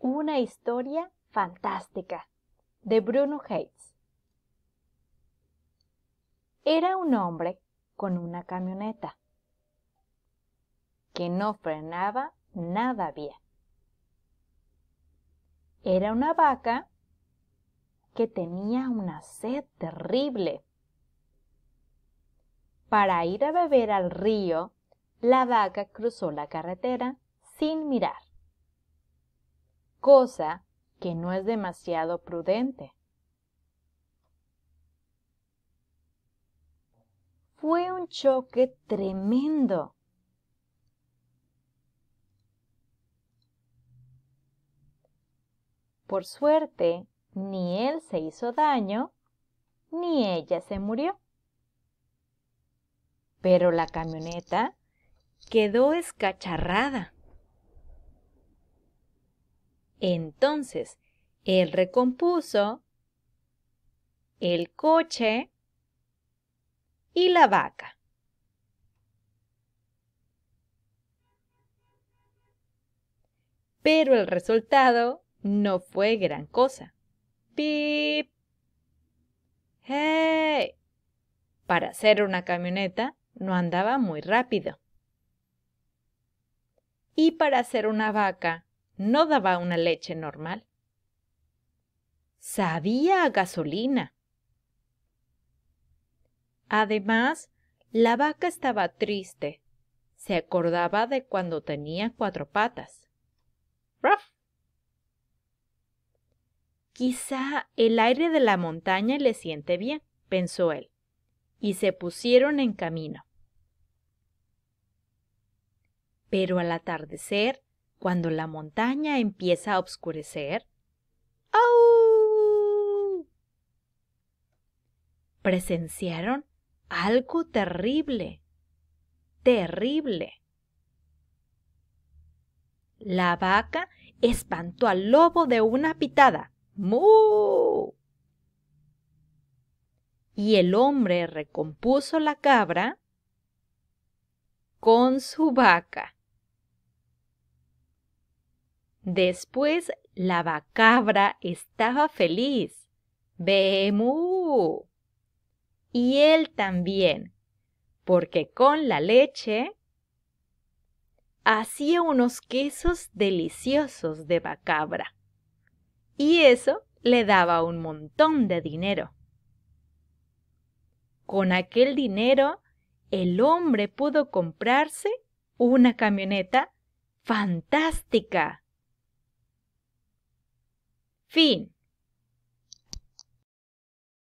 Una historia fantástica de Bruno Hayes. Era un hombre con una camioneta que no frenaba nada bien. Era una vaca que tenía una sed terrible. Para ir a beber al río, la vaca cruzó la carretera sin mirar cosa que no es demasiado prudente. Fue un choque tremendo. Por suerte, ni él se hizo daño, ni ella se murió. Pero la camioneta quedó escacharrada. Entonces, él recompuso el coche y la vaca. Pero el resultado no fue gran cosa. ¡Pip! ¡Hey! Para hacer una camioneta no andaba muy rápido. Y para hacer una vaca no daba una leche normal. Sabía a gasolina. Además, la vaca estaba triste. Se acordaba de cuando tenía cuatro patas. ¡Ruff! Quizá el aire de la montaña le siente bien, pensó él, y se pusieron en camino. Pero al atardecer, cuando la montaña empieza a oscurecer. ¡Au! Presenciaron algo terrible. Terrible. La vaca espantó al lobo de una pitada. ¡Mu! Y el hombre recompuso la cabra con su vaca. Después la vacabra estaba feliz. ¡Bemu! Y él también, porque con la leche hacía unos quesos deliciosos de vacabra. Y eso le daba un montón de dinero. Con aquel dinero, el hombre pudo comprarse una camioneta fantástica. Fin.